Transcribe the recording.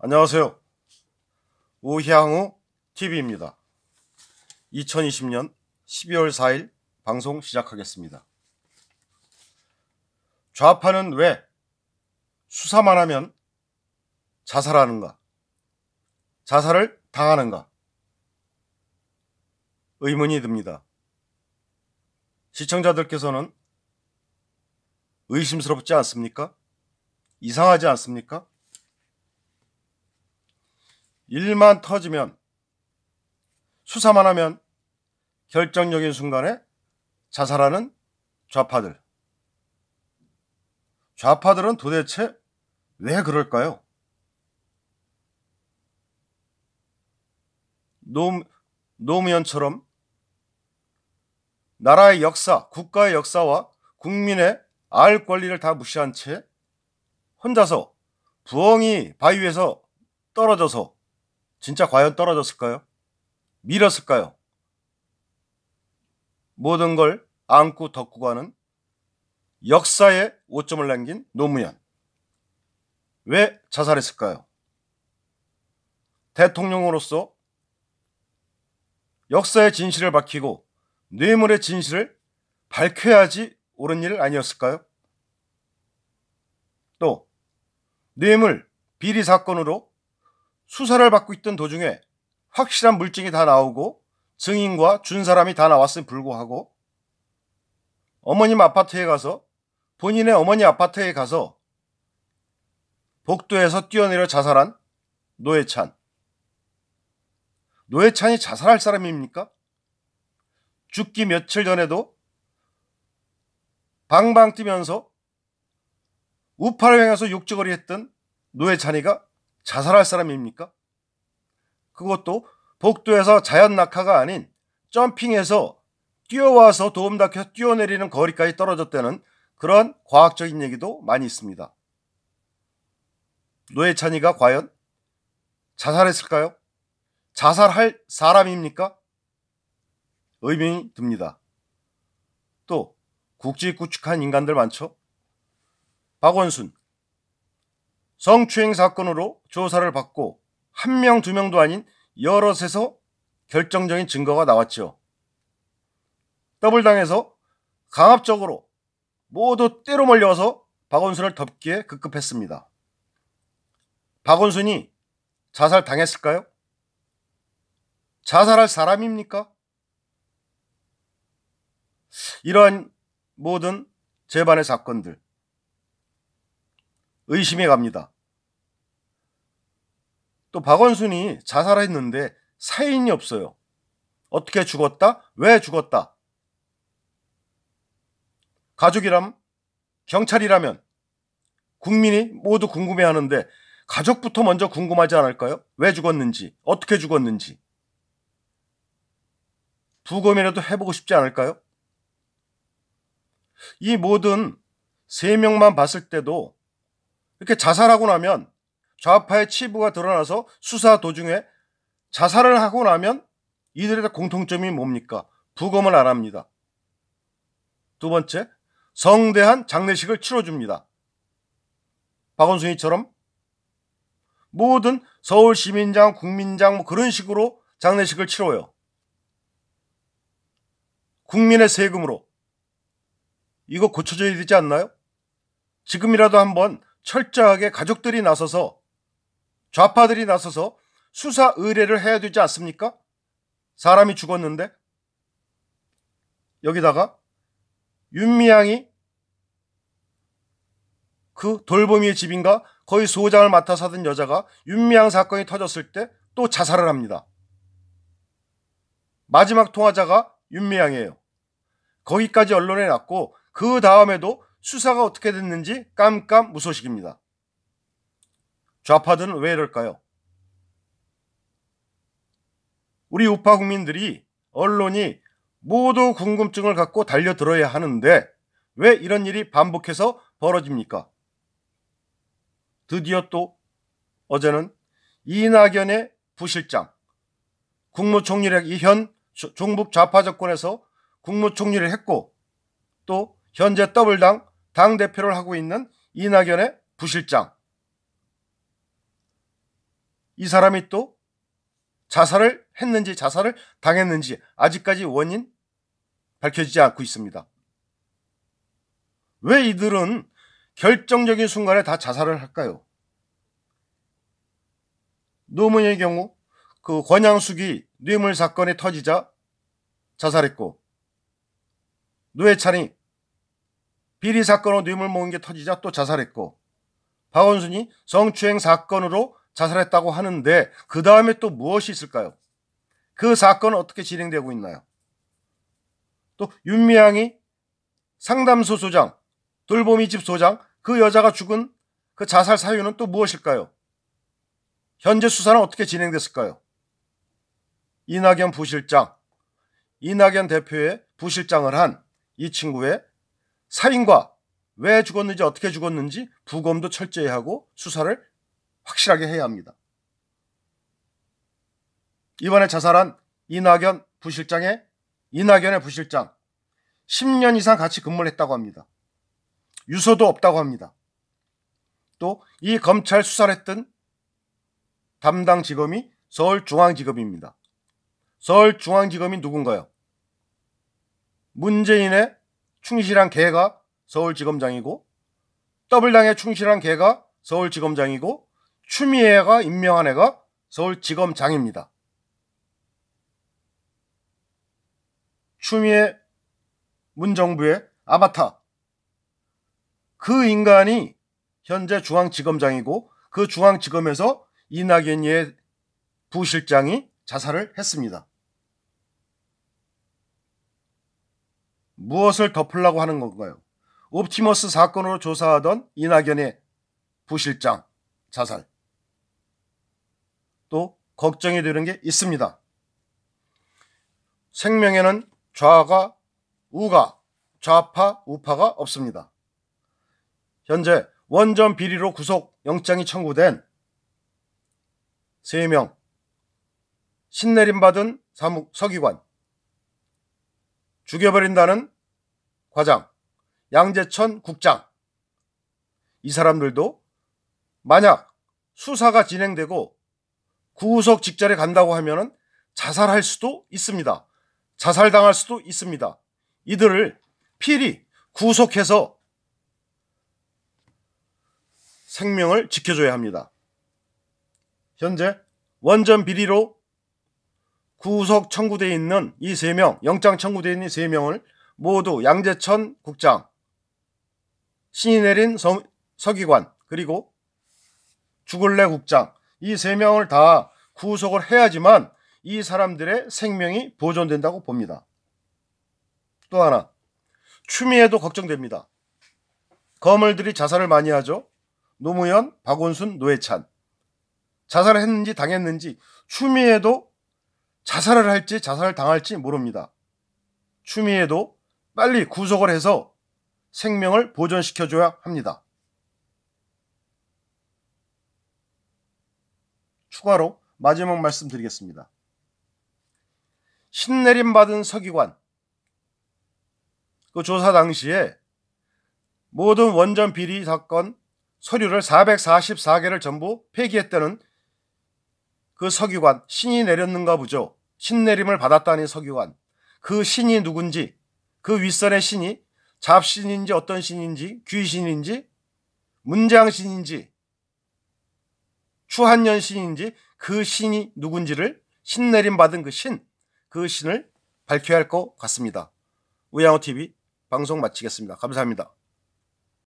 안녕하세요. 우향우 TV입니다. 2020년 12월 4일 방송 시작하겠습니다. 좌파는 왜 수사만 하면 자살하는가? 자살을 당하는가? 의문이 듭니다. 시청자들께서는 의심스럽지 않습니까? 이상하지 않습니까? 일만 터지면 수사만 하면 결정적인 순간에 자살하는 좌파들. 좌파들은 도대체 왜 그럴까요? 노, 무현처럼 나라의 역사, 국가의 역사와 국민의 알 권리를 다 무시한 채 혼자서 부엉이 바위에서 떨어져서 진짜 과연 떨어졌을까요? 밀었을까요? 모든 걸 안고 덮고 가는 역사에 오점을 남긴 노무현. 왜 자살했을까요? 대통령으로서 역사의 진실을 밝히고 뇌물의 진실을 밝혀야지 옳은 일 아니었을까요? 또 뇌물 비리 사건으로 수사를 받고 있던 도중에 확실한 물증이 다 나오고 증인과 준 사람이 다나왔음 불구하고 어머님 아파트에 가서 본인의 어머니 아파트에 가서 복도에서 뛰어내려 자살한 노회찬. 노회찬이 자살할 사람입니까? 죽기 며칠 전에도 방방 뛰면서 우파를 향해서 욕지거리 했던 노회찬이가 자살할 사람입니까? 그것도 복도에서 자연 낙하가 아닌 점핑해서 뛰어와서 도움닫혀 뛰어내리는 거리까지 떨어졌다는 그런 과학적인 얘기도 많이 있습니다. 노예찬이가 과연 자살했을까요? 자살할 사람입니까? 의미이 듭니다. 또 국지구축한 인간들 많죠? 박원순, 성추행 사건으로 조사를 받고 한 명, 두 명도 아닌 여럿에서 결정적인 증거가 나왔지요. 더블당에서 강압적으로 모두 때로 몰려와서 박원순을 덮기에 급급했습니다. 박원순이 자살 당했을까요? 자살할 사람입니까? 이러한 모든 재반의 사건들 의심해 갑니다. 또 박원순이 자살했는데 사인이 없어요. 어떻게 죽었다? 왜 죽었다? 가족이람 경찰이라면 국민이 모두 궁금해하는데 가족부터 먼저 궁금하지 않을까요? 왜 죽었는지 어떻게 죽었는지 부검이라도 해보고 싶지 않을까요? 이 모든 세 명만 봤을 때도 이렇게 자살하고 나면 좌파의 치부가 드러나서 수사 도중에 자살을 하고 나면 이들의 공통점이 뭡니까? 부검을 안 합니다. 두 번째, 성대한 장례식을 치러줍니다. 박원순이처럼 모든 서울 시민장, 국민장 뭐 그런 식으로 장례식을 치러요. 국민의 세금으로 이거 고쳐져야 되지 않나요? 지금이라도 한번 철저하게 가족들이 나서서 좌파들이 나서서 수사 의뢰를 해야 되지 않습니까? 사람이 죽었는데 여기다가 윤미향이 그 돌보미의 집인가 거의 소장을 맡아 사던 여자가 윤미향 사건이 터졌을 때 또 자살을 합니다. 마지막 통화자가 윤미향이에요. 거기까지 언론에 났고 그 다음에도 수사가 어떻게 됐는지 깜깜무소식입니다. 좌파들은 왜 이럴까요? 우리 우파 국민들이 언론이 모두 궁금증을 갖고 달려들어야 하는데 왜 이런 일이 반복해서 벌어집니까? 드디어 또 어제는 이낙연의 부실장 국무총리력 이현 종북 좌파 정권에서 국무총리를 했고 또 현재 더블당 당 대표를 하고 있는 이낙연의 부실장. 이 사람이 또 자살을 했는지 자살을 당했는지 아직까지 원인 밝혀지지 않고 있습니다. 왜 이들은 결정적인 순간에 다 자살을 할까요? 노무현의 경우 그 권양숙이 뇌물 사건이 터지자 자살했고 노회찬이 비리 사건으로 뇌물 모은 게 터지자 또 자살했고 박원순이 성추행 사건으로 자살했다고 하는데 그 다음에 또 무엇이 있을까요? 그 사건은 어떻게 진행되고 있나요? 또 윤미향이 상담소 소장, 돌보미 집 소장, 그 여자가 죽은 그 자살 사유는 또 무엇일까요? 현재 수사는 어떻게 진행됐을까요? 이낙연 부실장, 이낙연 대표의 부실장을 한 이 친구의 살인과 왜 죽었는지 어떻게 죽었는지 부검도 철저히 하고 수사를 확실하게 해야 합니다. 이번에 자살한 이낙연 부실장의 이낙연의 부실장 10년 이상 같이 근무를 했다고 합니다. 유서도 없다고 합니다. 또 이 검찰 수사를 했던 담당 지검이 서울중앙지검입니다. 서울중앙지검이 누군가요? 문재인의 충실한 개가 서울지검장이고 더블당에 충실한 개가 서울지검장이고 추미애가 임명한 애가 서울지검장입니다. 추미애 문정부의 아바타 그 인간이 현재 중앙지검장이고 그 중앙지검에서 이낙연의 부실장이 자살을 했습니다. 무엇을 덮으려고 하는 건가요? 옵티머스 사건으로 조사하던 이낙연의 부실장 자살. 또 걱정이 되는 게 있습니다. 생명에는 좌가, 우가, 좌파, 우파가 없습니다. 현재 원전 비리로 구속 영장이 청구된 3명, 신내림 받은 사무, 서기관, 죽여버린다는 과장, 양재천 국장. 이 사람들도 만약 수사가 진행되고 구속 직전에 간다고 하면 자살할 수도 있습니다. 자살당할 수도 있습니다. 이들을 필히 구속해서 생명을 지켜줘야 합니다. 현재 원전 비리로 구속 청구돼 있는 이 세 명, 영장 청구돼 있는 이 세 명을 모두 양재천 국장, 신이 내린 서, 서기관, 그리고 죽을래 국장 이 세 명을 다 구속을 해야지만 이 사람들의 생명이 보존된다고 봅니다. 또 하나 추미애도 걱정됩니다. 거물들이 자살을 많이 하죠. 노무현, 박원순, 노회찬 자살을 했는지 당했는지 추미애도 자살을 할지 자살 당할지 모릅니다. 추미애도 빨리 구속을 해서 생명을 보존시켜줘야 합니다. 추가로 마지막 말씀드리겠습니다. 신내림 받은 서기관 그 조사 당시에 모든 원전 비리 사건 서류를 444개를 전부 폐기했다는 그 서기관 신이 내렸는가 보죠. 신내림을 받았다니 석유관그 신이 누군지 그 윗선의 신이 잡신인지 어떤 신인지 귀신인지 문장신인지 추한년 신인지 그 신이 누군지를 신내림 받은 그 신, 그 신을 밝혀야 할 것 같습니다. 우양호TV 방송 마치겠습니다. 감사합니다.